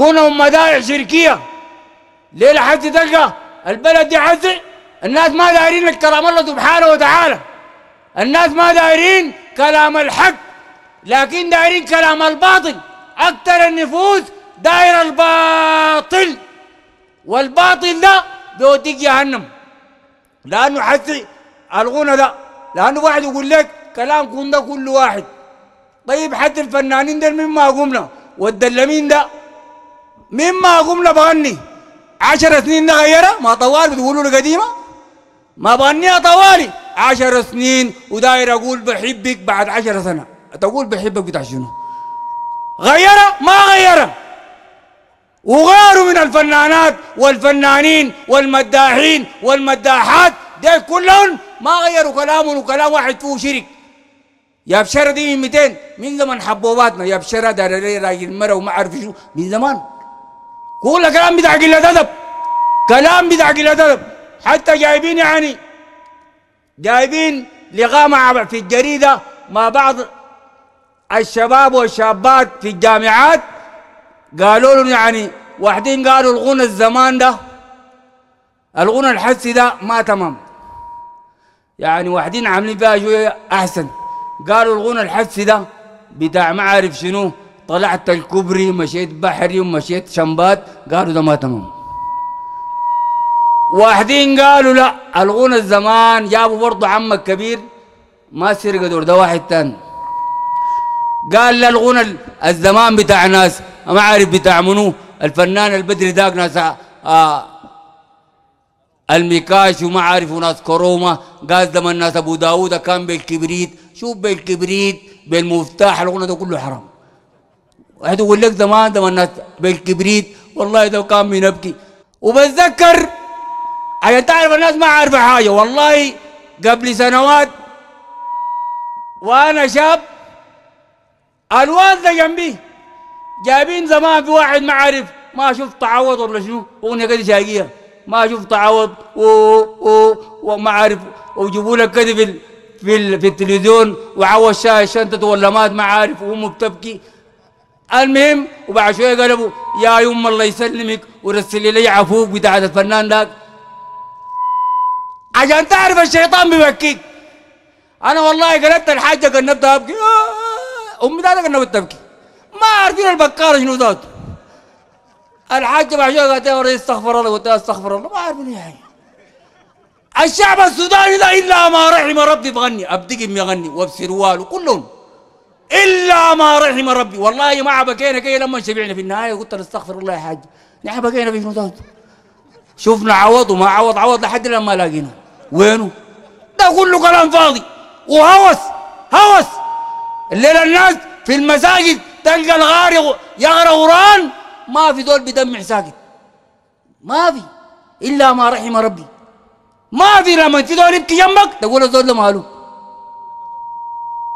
غنم مدايع شركيه ليه لحد تلقى البلد دي حتى الناس ما دايرين كلام الله سبحانه وتعالى الناس ما دايرين كلام الحق لكن دايرين كلام الباطل اكثر النفوس داير الباطل والباطل ده بيوديك جهنم لانه حسي الغنى ده لانه واحد يقول لك كلام كون ده كل واحد طيب حتى الفنانين ده ما قمنا والدلمين ده مما قمنا بغني عشر سنين نغيره ما طوال بتقولوا له قديمه ما بغنيها طوالي عشر سنين وداير اقول بحبك بعد عشر سنه تقول بحبك بتاع شنو غيرها ما غيرها وغيره من الفنانات والفنانين والمداحين والمداحات دي كلهم ما غيروا كلامهم وكلام واحد فيه شرك يا بشرة دي 200 من زمان حبوباتنا يا بشرة دار راجل مرة وما عارف شنو من زمان كل كلام بتاع قله ادب كلام بتاع قله ادب حتى جايبين يعني جايبين لقاء مع في الجريده مع بعض الشباب والشابات في الجامعات قالوا لهم يعني واحدين قالوا الغنى الزمان ده الغنى الحسي ده ما تمام يعني واحدين عاملين فيها شويه احسن قالوا الغنى الحسي ده بتاع ما عارف شنو طلعت الكبري مشيت بحري ومشيت شمبات قالوا ده ما تمام واحدين قالوا لا الغنى الزمان جابوا برضه عمك كبير ما سرق دور ده واحد تاني قال لا الغنى الزمان بتاع ناس ما عارف بتاع منو الفنان البدري ذاك ناس آه المكاش وما عارف ناس كروما قال زمان ناس ابو داوود كان بالكبريت شوف بالكبريت بالمفتاح الغنى ده كله حرام واحد يقول لك زمان الناس بالكبريت والله ده كان بنبكي وبتذكر عشان تعرف الناس ما عارفه حاجه والله قبل سنوات وانا شاب الوالده ده جنبي جايبين زمان في واحد ما عارف ما شفت تعوض ولا شنو اغنيه كده شاقيه ما شفت تعوض وما عارف وجيبوا لك كده في في التلفزيون وعوض شاي شنطته ولا مات ما عارف وامه بتبكي المهم وبعد شويه قلبوا يا يما الله يسلمك ورسل لي عفوك بتاعت الفنان داك عشان تعرف الشيطان بيبكيك انا والله قلبت الحاجه قنبتها ابكي آه، امي ده قنبت تبكي ما عارفين البكاره شنو ذاته الحاجه بعد شويه قالت يا استغفر الله قلت استغفر الله ما عارفين يا يعني. الشعب السوداني ده الا ما رحم ربي بغني ابدقم يغني وابسر والو كلهم الا ما رحم ربي والله ما بقينا كي لما شبعنا في النهايه قلت استغفر الله يا حاج نحن بكينا في شنو شفنا عوض وما عوض عوض لحد لما لاقينا وينه ده كله كلام فاضي وهوس هوس الليله الناس في المساجد تلقى الغارق يغرى قران ما في دول بدمع ساكت ما في الا ما رحم ربي ما في لما تدور يبكي جنبك تقول الزول ده ماله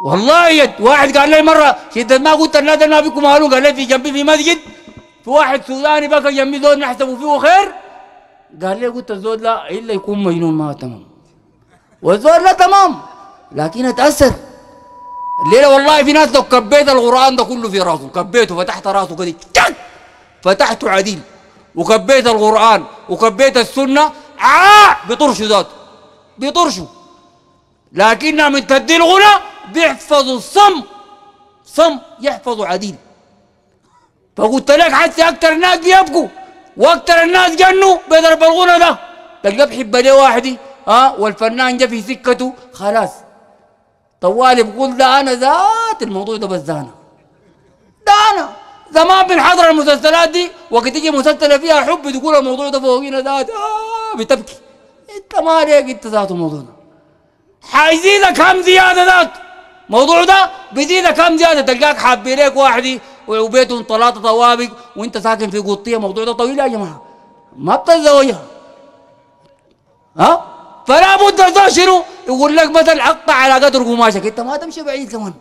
والله يد واحد قال لي مرة شدت ما قلت النادى ما بكم مالون قال لي في جنبي في مسجد في واحد سوداني بقى جنبي زود نحسبه فيه خير قال لي قلت الزود لا إلا يكون مجنون ما تمام والزود لا تمام لكن اتأثر الليلة والله في ناس لو كبيت القرآن ده كله في راسه كبيته فتحت راسه كده فتحته عديل وكبيت القرآن وكبيت السنة آه بطرشه ذاته بطرشه لكنها من تدي غنى بيحفظوا الصم صم يحفظوا عديد فقلت لك حتى اكثر الناس بيبكوا واكثر الناس جنوا بضرب الغنى ده تلقى بحب ليه واحد ها والفنان جا في سكته خلاص طوالي بقول ده انا ذات الموضوع ده بس ده انا ده انا زمان بنحضر المسلسلات دي وقت تيجي مسلسلة فيها حب تقول الموضوع ده فوقينا ذات آه بتبكي انت مالك انت ذات الموضوع ده حيزيدك هم زياده ذات موضوع ده بدينا كم زياده تلقاك حابي ليك واحد وبيتهم ثلاثه طوابق وانت ساكن في قطيه موضوع ده طويل يا جماعه ما بتتزوجها ها فلا بد شنو يقول لك مثلا اقطع على قدر قماشك انت ما تمشي بعيد كمان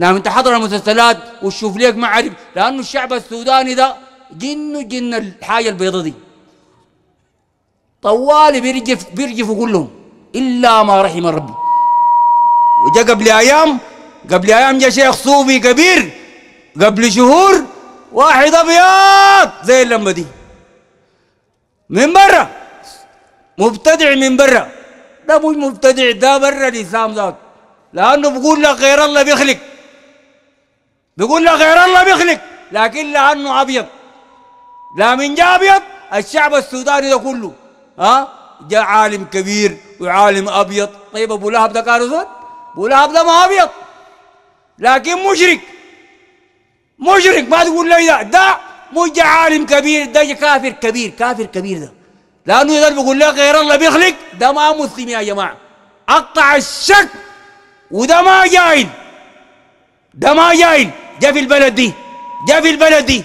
نعم انت حضر المسلسلات وتشوف ليك عارف لانه الشعب السوداني ده جن جن الحاجه البيضه دي طوالي بيرجف بيرجفوا كلهم الا ما رحم ربي وجا قبل ايام قبل ايام جا شيخ صوفي كبير قبل شهور واحد ابيض زي اللمبه دي من برا مبتدع من برا ده مش مبتدع ده برا الاسلام ذاك لانه بيقول لك غير الله بيخلق بيقول لك غير الله بيخلق لكن لانه ابيض لا من جا ابيض الشعب السوداني ده كله ها جا عالم كبير وعالم ابيض طيب ابو لهب ده كان ابو لهب ده ما ابيض لكن مشرك مشرك ما تقول لي ده ده مش عالم كبير ده كافر كبير كافر كبير ده لانه اذا بيقول لك غير الله بيخلق ده ما مسلم يا جماعه اقطع الشك وده ما جايل ده ما جايل جا في البلد دي جا في البلد دي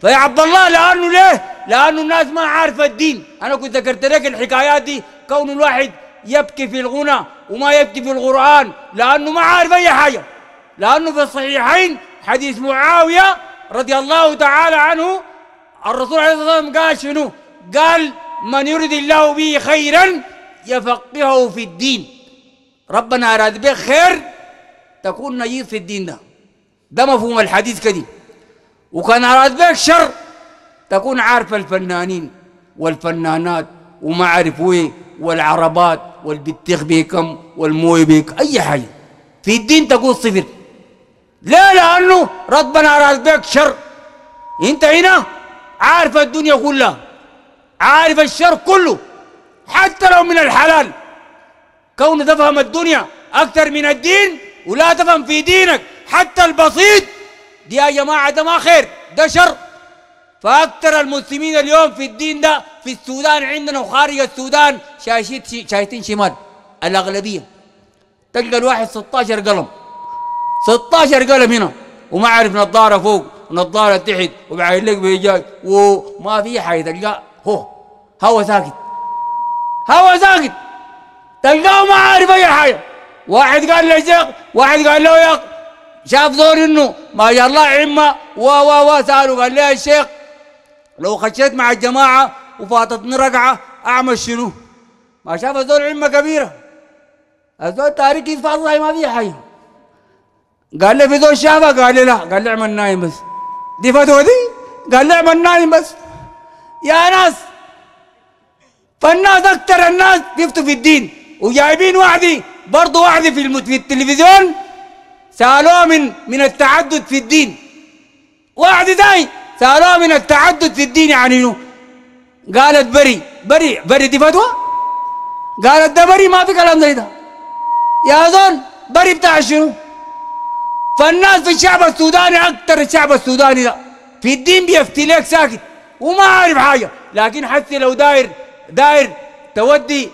فيا طيب عبد الله لانه ليه؟ لانه الناس ما عارفه الدين انا كنت ذكرت لك الحكايات دي كون الواحد يبكي في الغنى وما يكتب في القرآن لأنه ما عارف أي حاجة لأنه في الصحيحين حديث معاوية رضي الله تعالى عنه الرسول عليه الصلاة والسلام قال شنو قال من يرد الله به خيرا يفقهه في الدين ربنا أراد به خير تكون نجيب في الدين ده ده مفهوم الحديث كده وكان أراد به شر تكون عارف الفنانين والفنانات وما عارف ايه والعربات والبتخ بكم والموي بيك اي حاجه في الدين تقول صفر لا لانه ربنا اراد بك شر انت هنا عارف الدنيا كلها عارف الشر كله حتى لو من الحلال كون تفهم الدنيا اكثر من الدين ولا تفهم في دينك حتى البسيط دي يا جماعه ده ما خير ده شر فأكثر المسلمين اليوم في الدين ده في السودان عندنا وخارج السودان شايتين شمال الأغلبية تلقى الواحد 16 قلم 16 قلم هنا وما عارف نظارة فوق ونظارة تحت وبعدين لك بيجاك وما في حاجة تلقاه هو هو ساكت هو ساكت تلقاه ما عارف أي حاجة واحد قال له يا واحد قال له يا شاف دور انه ما شاء الله عمه و و و سالوا قال له يا شيخ لو خشيت مع الجماعة وفاتتني رقعة أعمل شنو؟ ما شاف الزول علمة كبيرة الزول تاريخ يدفع الله ما فيه حاجة قال لي في زول شافها قال لي لا قال لي اعمل نايم بس دي فتوى دي قال لي اعمل نايم بس يا ناس فالناس أكثر الناس بيفتوا في الدين وجايبين وعدي برضه وعدي في, في التلفزيون سألوه من من التعدد في الدين وعدي داي سألوها من التعدد في الدين يعني شنو؟ قالت بري بري بري دي فتوى قالت ده بري ما في كلام زي ده يا زول بري بتاع شنو؟ فالناس في الشعب السوداني أكثر الشعب السوداني ده في الدين بيفتي لك ساكت وما عارف حاجة لكن حتى لو داير داير تودي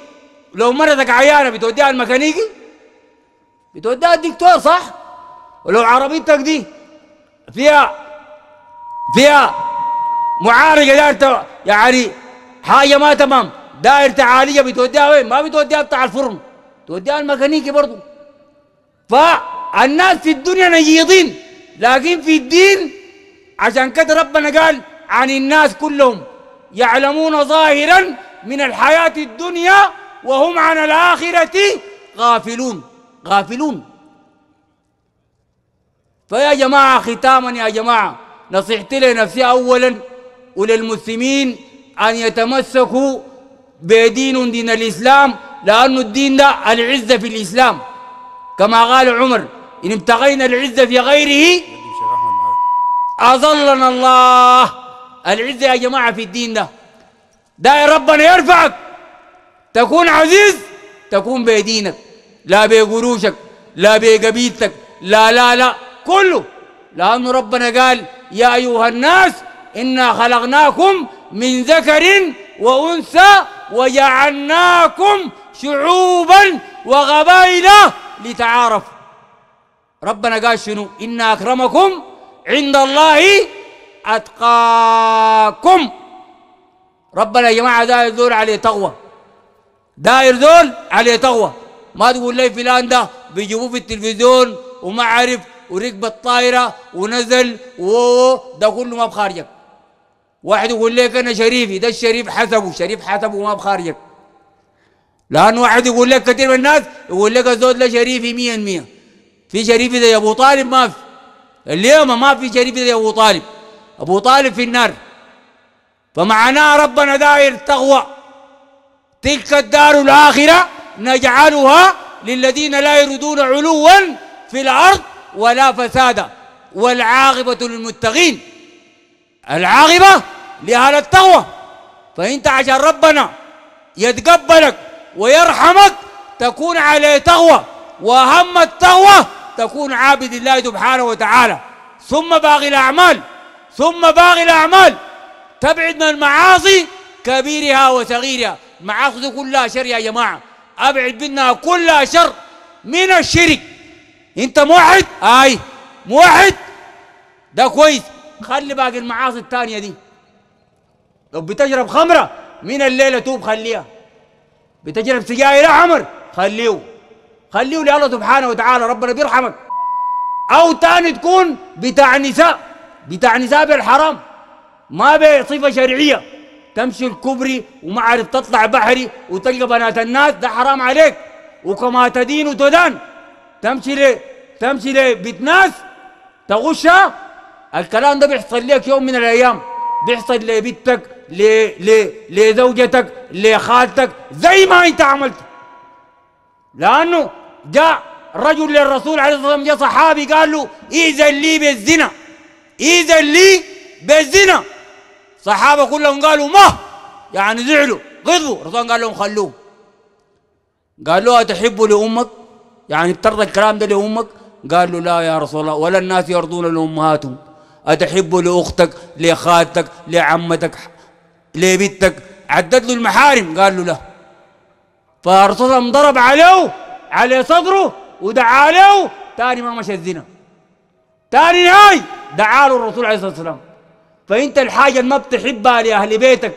لو مرتك عيانة بتوديها الميكانيكي بتوديها الدكتور صح؟ ولو عربيتك دي فيها فيها معارضة داير يعني حاجة ما تمام داير تعالية بتوديها وين؟ ما بتوديها بتاع الفرن توديها الميكانيكي برضه فالناس في الدنيا نجيضين لكن في الدين عشان كده ربنا قال عن الناس كلهم يعلمون ظاهرا من الحياة الدنيا وهم عن الآخرة غافلون غافلون فيا جماعة ختاما يا جماعة نصيحتي لنفسي أولا وللمسلمين أن يتمسكوا بدين دين الإسلام لأن الدين ده العزة في الإسلام كما قال عمر إن ابتغينا العزة في غيره أظلنا الله العزة يا جماعة في الدين ده ده يا ربنا يرفعك تكون عزيز تكون بدينك لا بقروشك لا بقبيلتك لا لا لا كله لأن ربنا قال يا أيها الناس إنا خلقناكم من ذكر وأنثى وجعلناكم شعوبا وقبائل لتعارفوا ربنا قال شنو إن أكرمكم عند الله أتقاكم ربنا يا جماعة داير ذول عليه تقوى داير ذول عليه تقوى ما تقول لي فلان ده بيجيبوه في التلفزيون وما عارف وركب الطائرة ونزل ووو ده كله ما بخارجك واحد يقول لك أنا شريفي ده الشريف حسبه شريف حسبه ما بخارجك لأن واحد يقول لك كثير من الناس يقول لك الزود ده شريفي مية مية في شريفي زي أبو طالب ما في اليوم ما في شريفي زي أبو طالب أبو طالب في النار فمعناه ربنا داير تقوى تلك الدار الآخرة نجعلها للذين لا يريدون علوا في الأرض ولا فسادا والعاقبة للمتقين العاقبة لأهل التقوى فأنت عشان ربنا يتقبلك ويرحمك تكون عليه تقوى وأهم التقوى تكون عابد الله سبحانه وتعالى ثم باقي الأعمال ثم باقي الأعمال تبعد من المعاصي كبيرها وصغيرها معاصي كلها شر يا جماعة أبعد منها كلها شر من الشرك انت موحد اي موحد ده كويس خلي باقي المعاصي الثانيه دي لو بتشرب خمره من الليله توب خليها بتجرب سجاير احمر خليه خليه لله سبحانه وتعالى ربنا بيرحمك او تاني تكون بتاع نساء بتاع نساء بالحرام ما بصفه شرعيه تمشي الكبري وما عارف تطلع بحري وتلقى بنات الناس ده حرام عليك وكما تدين وتدان تمشي ليه تمشي ليه بيت ناس تغشها الكلام ده بيحصل لك يوم من الايام بيحصل لبيتك لزوجتك لخالتك زي ما انت عملت لانه جاء رجل للرسول عليه الصلاه والسلام جاء صحابي قال له اذن لي بالزنا اذن لي بالزنا صحابه كلهم قالوا ما يعني زعلوا غضبوا الرسول قال لهم خلوه قال له أتحب لأمك يعني ابتر الكلام ده لأمك قال له لا يا رسول الله ولا الناس يرضون لأمهاتهم أتحب لأختك لخالتك لعمتك لبيتك عدد له المحارم قال له لا فالرسول انضرب عليه على صدره ودعا له ثاني ما مشى الزنا ثاني هاي دعا له الرسول عليه الصلاه والسلام فانت الحاجه اللي ما بتحبها لاهل بيتك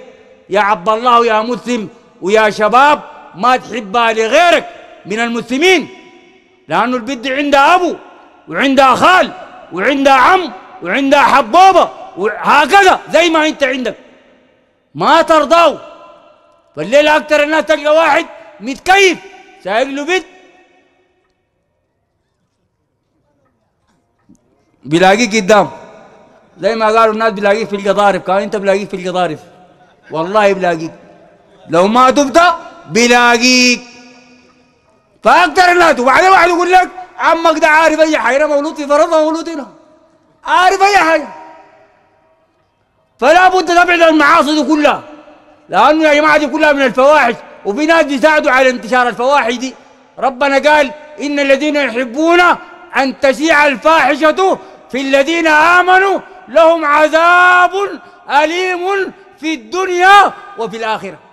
يا عبد الله ويا مسلم ويا شباب ما تحبها لغيرك من المسلمين لأنه البنت عندها أبو وعندها خال وعندها عم وعندها حبابة وهكذا زي ما أنت عندك ما ترضاه فالليلة أكثر الناس تلقى واحد متكيف سايق له بنت بيلاقيك قدام زي ما قالوا الناس بيلاقيك في القضارف كان انت بلاقيك في القضارف والله بلاقيك لو ما تبدا بلاقيك فاكثر الناس وبعدين واحد يقول لك عمك ده عارف اي حاجه مولود في فرنسا مولود هنا عارف اي حاجه فلا بد تبعد المعاصي دي كلها لانه يا جماعه دي كلها من الفواحش وفي ناس بيساعدوا على انتشار الفواحش دي ربنا قال ان الذين يحبون ان تشيع الفاحشه في الذين امنوا لهم عذاب اليم في الدنيا وفي الاخره